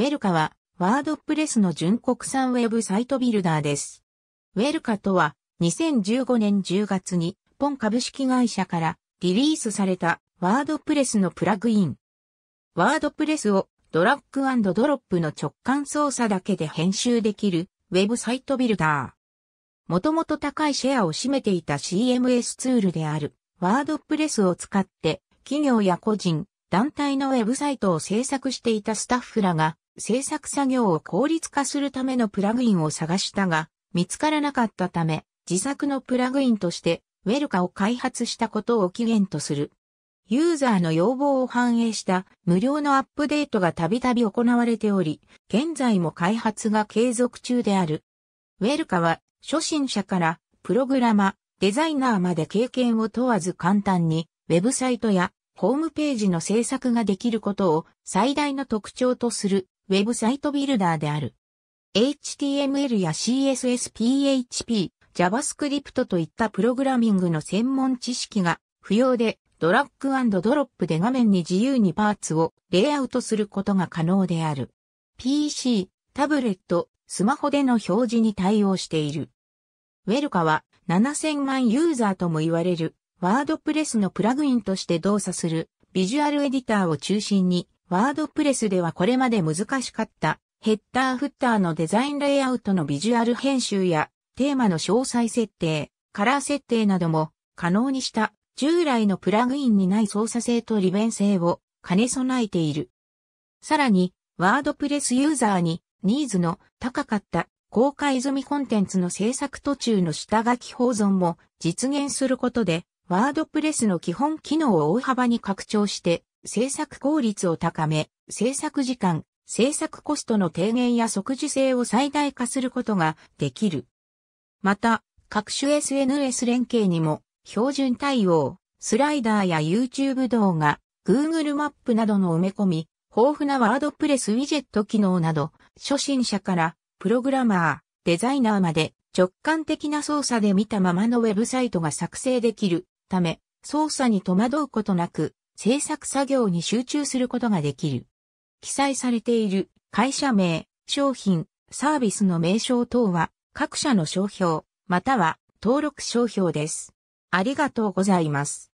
ウェルカは、ワードプレスの純国産ウェブサイトビルダーです。ウェルカとは、2015年10月に、ポン株式会社からリリースされたワードプレスのプラグイン。ワードプレスをドラッグドロップの直感操作だけで編集できるウェブサイトビルダー。もともと高いシェアを占めていた CMS ツールであるワードプレスを使って企業や個人、団体のウェブサイトを制作していたスタッフらが制作作業を効率化するためのプラグインを探したが、見つからなかったため、自作のプラグインとして、ウェルカを開発したことを起源とする。ユーザーの要望を反映した無料のアップデートがたびたび行われており、現在も開発が継続中である。ウェルカは初心者からプログラマ、デザイナーまで経験を問わず簡単にウェブサイトやホームページの制作ができることを最大の特徴とするウェブサイトビルダーである。HTML や CSS、PHP、JavaScript といったプログラミングの専門知識が不要でドラッグドロップで画面に自由にパーツをレイアウトすることが可能である。PC、タブレット、スマホでの表示に対応している。ウェルカは7000万ユーザーとも言われるワードプレスのプラグインとして動作するビジュアルエディターを中心にワードプレスではこれまで難しかったヘッダーフッターのデザインレイアウトのビジュアル編集やテーマの詳細設定、カラー設定なども可能にした従来のプラグインにない操作性と利便性を兼ね備えている。さらに、ワードプレスユーザーにニーズの高かった公開済みコンテンツの制作途中の下書き保存も実現することで、ワードプレスの基本機能を大幅に拡張して制作効率を高め、制作時間、制作コストの低減や即時性を最大化することができる。また、各種 SNS 連携にも標準対応、スライダーや YouTube 動画、Google マップなどの埋め込み、豊富なワードプレスウィジェット機能など、初心者からプログラマー、デザイナーまで直感的な操作で見たままのウェブサイトが作成できるため、操作に戸惑うことなく制作作業に集中することができる。記載されている会社名、商品、サービスの名称等は各社の商標、または登録商標です。ありがとうございます。